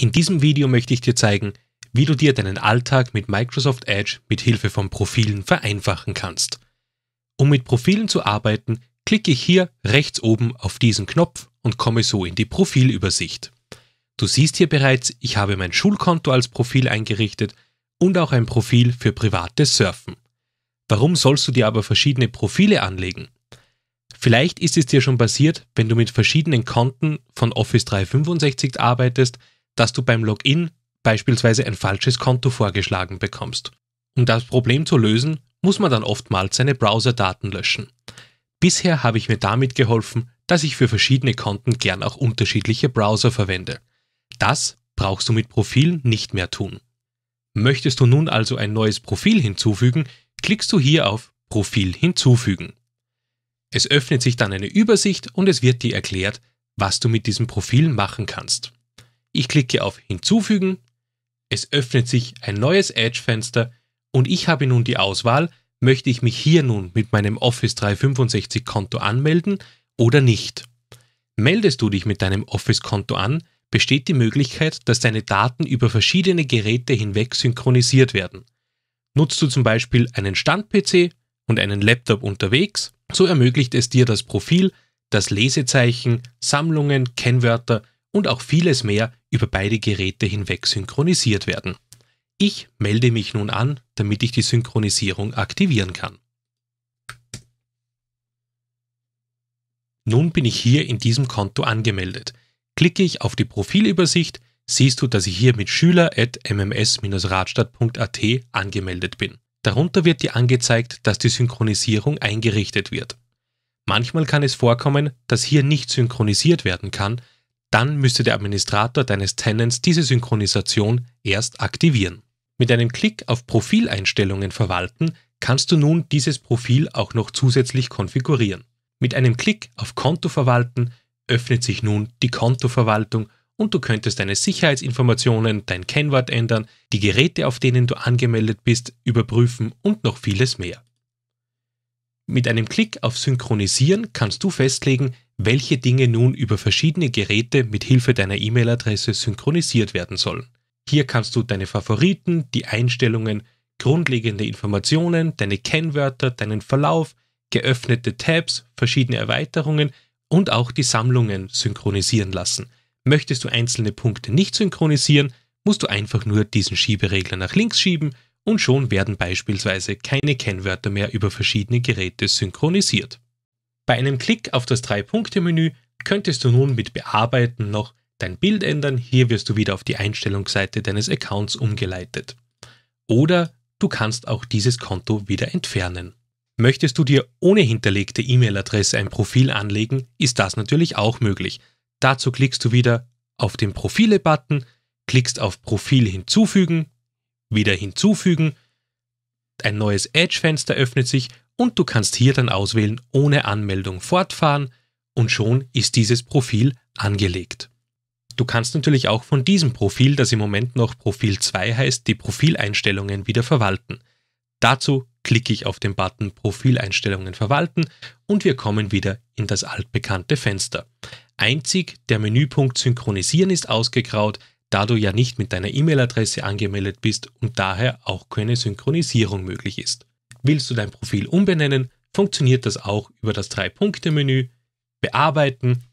In diesem Video möchte ich dir zeigen, wie du dir deinen Alltag mit Microsoft Edge mit Hilfe von Profilen vereinfachen kannst. Um mit Profilen zu arbeiten, klicke ich hier rechts oben auf diesen Knopf und komme so in die Profilübersicht. Du siehst hier bereits, ich habe mein Schulkonto als Profil eingerichtet und auch ein Profil für privates Surfen. Warum sollst du dir aber verschiedene Profile anlegen? Vielleicht ist es dir schon passiert, wenn du mit verschiedenen Konten von Office 365 arbeitest, dass du beim Login beispielsweise ein falsches Konto vorgeschlagen bekommst. Um das Problem zu lösen, muss man dann oftmals seine Browserdaten löschen. Bisher habe ich mir damit geholfen, dass ich für verschiedene Konten gern auch unterschiedliche Browser verwende. Das brauchst du mit Profilen nicht mehr tun. Möchtest du nun also ein neues Profil hinzufügen, klickst du hier auf Profil hinzufügen. Es öffnet sich dann eine Übersicht und es wird dir erklärt, was du mit diesem Profil machen kannst. Ich klicke auf Hinzufügen, es öffnet sich ein neues Edge-Fenster und ich habe nun die Auswahl, möchte ich mich hier nun mit meinem Office 365 Konto anmelden oder nicht. Meldest du dich mit deinem Office-Konto an, besteht die Möglichkeit, dass deine Daten über verschiedene Geräte hinweg synchronisiert werden. Nutzt du zum Beispiel einen Stand-PC und einen Laptop unterwegs, so ermöglicht es dir das Profil, das Lesezeichen, Sammlungen, Kennwörter und auch vieles mehr über beide Geräte hinweg synchronisiert werden. Ich melde mich nun an, damit ich die Synchronisierung aktivieren kann. Nun bin ich hier in diesem Konto angemeldet. Klicke ich auf die Profilübersicht, siehst du, dass ich hier mit schüler.mms-radstadt.at angemeldet bin. Darunter wird dir angezeigt, dass die Synchronisierung eingerichtet wird. Manchmal kann es vorkommen, dass hier nicht synchronisiert werden kann, dann müsste der Administrator deines Tenants diese Synchronisation erst aktivieren. Mit einem Klick auf Profileinstellungen verwalten kannst du nun dieses Profil auch noch zusätzlich konfigurieren. Mit einem Klick auf Konto verwalten öffnet sich nun die Kontoverwaltung und du könntest deine Sicherheitsinformationen, dein Kennwort ändern, die Geräte, auf denen du angemeldet bist, überprüfen und noch vieles mehr. Mit einem Klick auf Synchronisieren kannst du festlegen, welche Dinge nun über verschiedene Geräte mit Hilfe deiner E-Mail-Adresse synchronisiert werden sollen. Hier kannst du deine Favoriten, die Einstellungen, grundlegende Informationen, deine Kennwörter, deinen Verlauf, geöffnete Tabs, verschiedene Erweiterungen und auch die Sammlungen synchronisieren lassen. Möchtest du einzelne Punkte nicht synchronisieren, musst du einfach nur diesen Schieberegler nach links schieben und schon werden beispielsweise keine Kennwörter mehr über verschiedene Geräte synchronisiert. Bei einem Klick auf das Drei-Punkte-Menü könntest du nun mit Bearbeiten noch dein Bild ändern. Hier wirst du wieder auf die Einstellungsseite deines Accounts umgeleitet. Oder du kannst auch dieses Konto wieder entfernen. Möchtest du dir ohne hinterlegte E-Mail-Adresse ein Profil anlegen, ist das natürlich auch möglich. Dazu klickst du wieder auf den Profile-Button, klickst auf Profil hinzufügen, wieder hinzufügen, ein neues Edge-Fenster öffnet sich und du kannst hier dann auswählen ohne Anmeldung fortfahren und schon ist dieses Profil angelegt. Du kannst natürlich auch von diesem Profil, das im Moment noch Profil 2 heißt, die Profileinstellungen wieder verwalten. Dazu klicke ich auf den Button Profileinstellungen verwalten und wir kommen wieder in das altbekannte Fenster. Einzig der Menüpunkt Synchronisieren ist ausgegraut, da du ja nicht mit deiner E-Mail-Adresse angemeldet bist und daher auch keine Synchronisierung möglich ist. Willst du dein Profil umbenennen, funktioniert das auch über das Drei-Punkte-Menü, bearbeiten.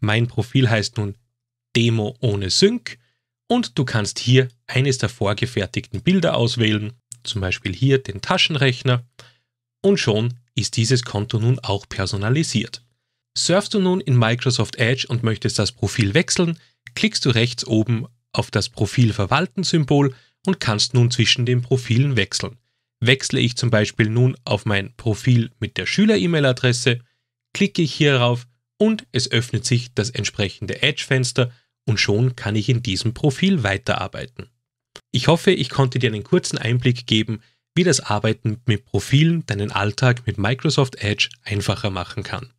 Mein Profil heißt nun Demo ohne Sync und du kannst hier eines der vorgefertigten Bilder auswählen, zum Beispiel hier den Taschenrechner und schon ist dieses Konto nun auch personalisiert. Surfst du nun in Microsoft Edge und möchtest das Profil wechseln, klickst du rechts oben auf das Profil verwalten Symbol und kannst nun zwischen den Profilen wechseln wechsle ich zum Beispiel nun auf mein Profil mit der Schüler-E-Mail-Adresse, klicke ich hierauf und es öffnet sich das entsprechende Edge-Fenster und schon kann ich in diesem Profil weiterarbeiten. Ich hoffe, ich konnte dir einen kurzen Einblick geben, wie das Arbeiten mit Profilen deinen Alltag mit Microsoft Edge einfacher machen kann.